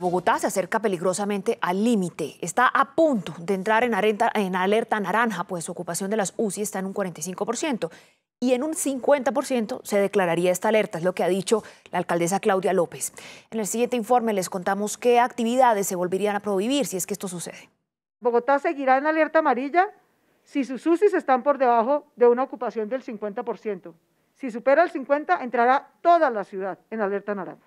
Bogotá se acerca peligrosamente al límite. Está a punto de entrar en, alerta naranja, pues su ocupación de las UCI está en un 45% y en un 50% se declararía esta alerta, es lo que ha dicho la alcaldesa Claudia López. En el siguiente informe les contamos qué actividades se volverían a prohibir si es que esto sucede. Bogotá seguirá en alerta amarilla si sus UCI están por debajo de una ocupación del 50%. Si supera el 50%, entrará toda la ciudad en alerta naranja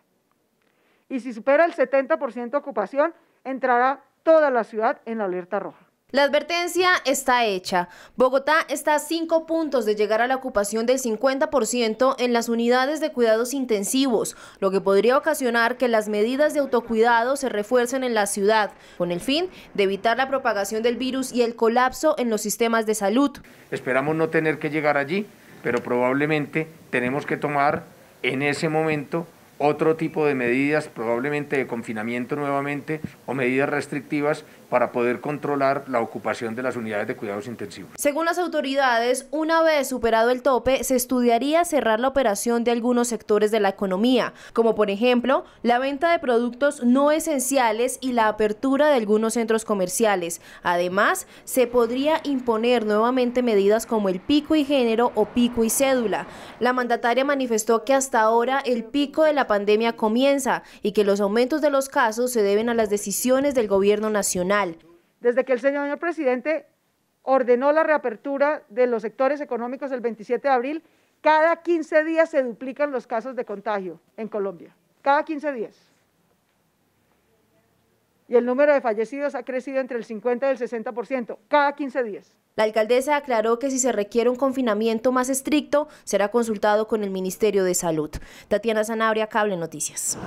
y si supera el 70% de ocupación, entrará toda la ciudad en la alerta roja. La advertencia está hecha. Bogotá está a cinco puntos de llegar a la ocupación del 50% en las unidades de cuidados intensivos, lo que podría ocasionar que las medidas de autocuidado se refuercen en la ciudad, con el fin de evitar la propagación del virus y el colapso en los sistemas de salud. Esperamos no tener que llegar allí, pero probablemente tenemos que tomar en ese momento otro tipo de medidas, probablemente de confinamiento nuevamente o medidas restrictivas para poder controlar la ocupación de las unidades de cuidados intensivos. Según las autoridades, una vez superado el tope, se estudiaría cerrar la operación de algunos sectores de la economía, como por ejemplo la venta de productos no esenciales y la apertura de algunos centros comerciales. Además, se podría imponer nuevamente medidas como el pico y género o pico y cédula. La mandataria manifestó que hasta ahora el pico de la pandemia comienza y que los aumentos de los casos se deben a las decisiones del gobierno nacional desde que el señor presidente ordenó la reapertura de los sectores económicos el 27 de abril, cada 15 días se duplican los casos de contagio en Colombia. Cada 15 días. Y el número de fallecidos ha crecido entre el 50 y el 60%, cada 15 días. La alcaldesa aclaró que si se requiere un confinamiento más estricto, será consultado con el Ministerio de Salud. Tatiana Zanabria, Cable Noticias.